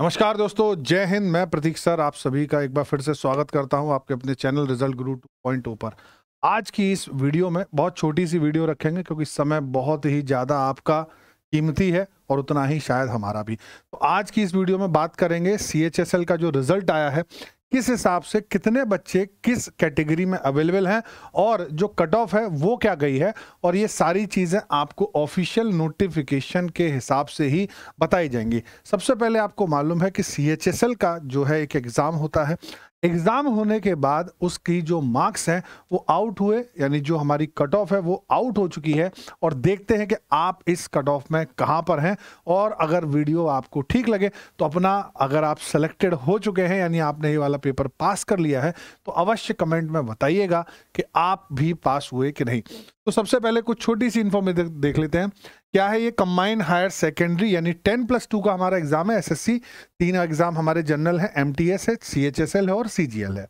नमस्कार दोस्तों जय हिंद मैं प्रतीक सर आप सभी का एक बार फिर से स्वागत करता हूं आपके अपने चैनल रिजल्ट गुरु टू पर आज की इस वीडियो में बहुत छोटी सी वीडियो रखेंगे क्योंकि समय बहुत ही ज़्यादा आपका कीमती है और उतना ही शायद हमारा भी तो आज की इस वीडियो में बात करेंगे सी का जो रिजल्ट आया है किस हिसाब से कितने बच्चे किस कैटेगरी में अवेलेबल हैं और जो कट ऑफ है वो क्या गई है और ये सारी चीज़ें आपको ऑफिशियल नोटिफिकेशन के हिसाब से ही बताई जाएंगी सबसे पहले आपको मालूम है कि सी का जो है एक एग्ज़ाम होता है एग्जाम होने के बाद उसकी जो मार्क्स हैं वो आउट हुए यानी जो हमारी कट ऑफ है वो आउट हो चुकी है और देखते हैं कि आप इस कट ऑफ में कहाँ पर हैं और अगर वीडियो आपको ठीक लगे तो अपना अगर आप सेलेक्टेड हो चुके हैं यानी आपने ये वाला पेपर पास कर लिया है तो अवश्य कमेंट में बताइएगा कि आप भी पास हुए कि नहीं तो सबसे पहले कुछ छोटी सी इन्फॉर्मेशन देख लेते हैं क्या है ये कंबाइंड हायर सेकेंडरी यानी टेन प्लस टू का हमारा एग्जाम है एसएससी तीन एग्जाम हमारे जनरल है एमटीएस है सीएचएसएल है और सीजीएल है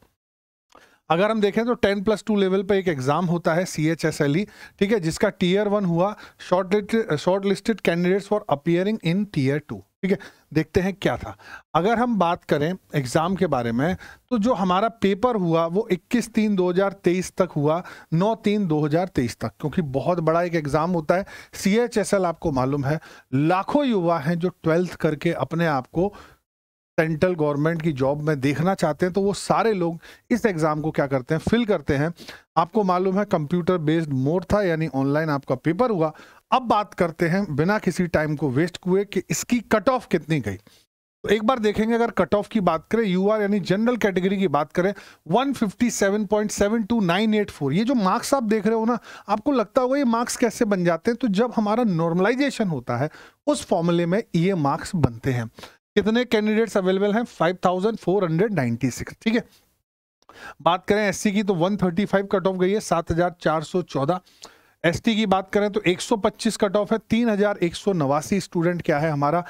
अगर हम देखें तो टेन प्लस टू लेवल पर एक एग्जाम होता है सी एच एस एल ई ठीक है जिसका टीयर वन हुआ short shortlisted candidates for appearing in tier two ठीक है देखते हैं क्या था अगर हम बात करें एग्ज़ाम के बारे में तो जो हमारा पेपर हुआ वो 21 तीन 2023 तक हुआ 9 तीन 2023 तक क्योंकि बहुत बड़ा एक एग्ज़ाम होता है सी एच एस एल आपको मालूम है लाखों युवा हैं जो ट्वेल्थ करके अपने आप को सेंट्रल गवर्नमेंट की जॉब में देखना चाहते हैं तो वो सारे लोग इस एग्ज़ाम को क्या करते हैं फिल करते हैं आपको मालूम है कंप्यूटर बेस्ड मोड था यानी ऑनलाइन आपका पेपर हुआ अब बात करते हैं बिना किसी टाइम को वेस्ट हुए कि इसकी कट ऑफ कितनी गई तो एक बार देखेंगे अगर कट ऑफ की बात करें यू आर यानी जनरल कैटेगरी की बात करें 157.72984 ये जो मार्क्स आप देख रहे हो ना आपको लगता होगा ये मार्क्स कैसे बन जाते हैं तो जब हमारा नॉर्मलाइजेशन होता है उस फॉर्मूले में ये मार्क्स बनते हैं कितने कैंडिडेट्स अवेलेबल हैं फाइव ठीक है बात करें एस की तो वन कट ऑफ गई है सात एसटी की बात करें तो 125 कट ऑफ है तीन स्टूडेंट क्या है हमारा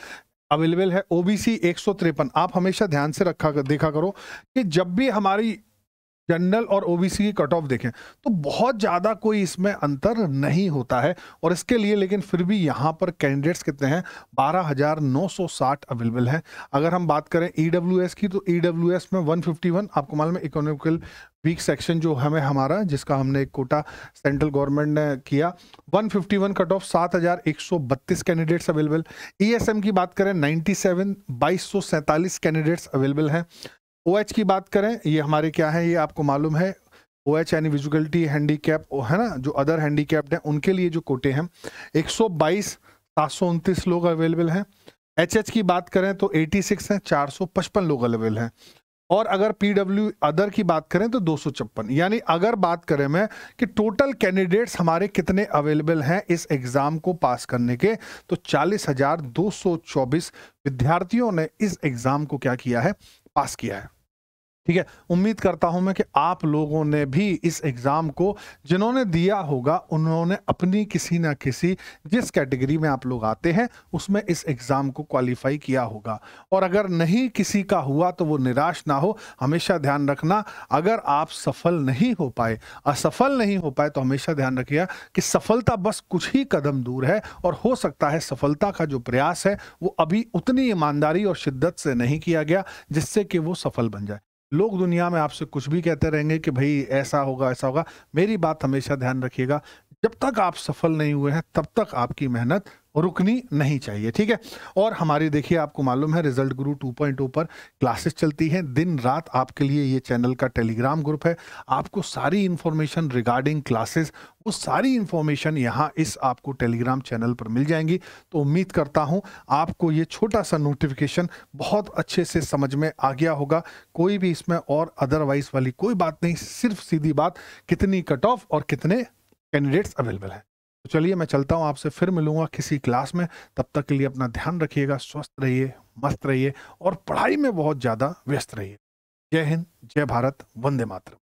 अवेलेबल है ओबीसी एक आप हमेशा ध्यान से रखा देखा करो कि जब भी हमारी जनरल और ओबीसी की कट ऑफ देखें तो बहुत ज़्यादा कोई इसमें अंतर नहीं होता है और इसके लिए लेकिन फिर भी यहाँ पर कैंडिडेट्स कितने हैं 12,960 अवेलेबल हैं अगर हम बात करें ई e की तो ई e में 151 आपको मालूम है इकोनॉमिकल वीक सेक्शन जो हमें हमारा जिसका हमने एक कोटा सेंट्रल गवर्नमेंट ने किया 151 कट ऑफ बत्तीस कैंडिडेट्स अवेलेबल ई की बात करें सेवन बाईस कैंडिडेट्स अवेलेबल हैं ओ की बात करें ये हमारे क्या है ये आपको मालूम है ओ एच यानी विजुअलिटी कैप है ना जो अदर हैंडी कैप्ड हैं उनके लिए जो कोटे हैं एक सौ लोग अवेलेबल हैं एच एच की बात करें तो 86 हैं पचपन लोग अवेलेबल हैं और अगर पी डब्ल्यू अदर की बात करें तो दो यानी अगर बात करें मैं कि टोटल कैंडिडेट्स हमारे कितने अवेलेबल हैं इस एग्ज़ाम को पास करने के तो चौबीस विद्यार्थियों ने इस एग्ज़ाम को क्या किया है पास किया है ठीक है उम्मीद करता हूं मैं कि आप लोगों ने भी इस एग्ज़ाम को जिन्होंने दिया होगा उन्होंने अपनी किसी ना किसी जिस कैटेगरी में आप लोग आते हैं उसमें इस एग्ज़ाम को क्वालिफाई किया होगा और अगर नहीं किसी का हुआ तो वो निराश ना हो हमेशा ध्यान रखना अगर आप सफल नहीं हो पाए असफल नहीं हो पाए तो हमेशा ध्यान रखिएगा कि सफलता बस कुछ ही कदम दूर है और हो सकता है सफलता का जो प्रयास है वो अभी उतनी ईमानदारी और शिद्दत से नहीं किया गया जिससे कि वो सफल बन जाए लोग दुनिया में आपसे कुछ भी कहते रहेंगे कि भाई ऐसा होगा ऐसा होगा मेरी बात हमेशा ध्यान रखिएगा जब तक आप सफल नहीं हुए हैं तब तक आपकी मेहनत रुकनी नहीं चाहिए ठीक है और हमारी देखिए आपको मालूम है रिजल्ट गुरु 2.0 पर क्लासेस चलती हैं दिन रात आपके लिए ये चैनल का टेलीग्राम ग्रुप है आपको सारी इन्फॉर्मेशन रिगार्डिंग क्लासेस वो सारी इन्फॉर्मेशन यहाँ इस आपको टेलीग्राम चैनल पर मिल जाएंगी तो उम्मीद करता हूँ आपको ये छोटा सा नोटिफिकेशन बहुत अच्छे से समझ में आ गया होगा कोई भी इसमें और अदरवाइज वाली कोई बात नहीं सिर्फ सीधी बात कितनी कट ऑफ और कितने कैंडिडेट्स अवेलेबल हैं तो चलिए मैं चलता हूँ आपसे फिर मिलूंगा किसी क्लास में तब तक के लिए अपना ध्यान रखिएगा स्वस्थ रहिए मस्त रहिए और पढ़ाई में बहुत ज़्यादा व्यस्त रहिए जय हिंद जय भारत वंदे मातरम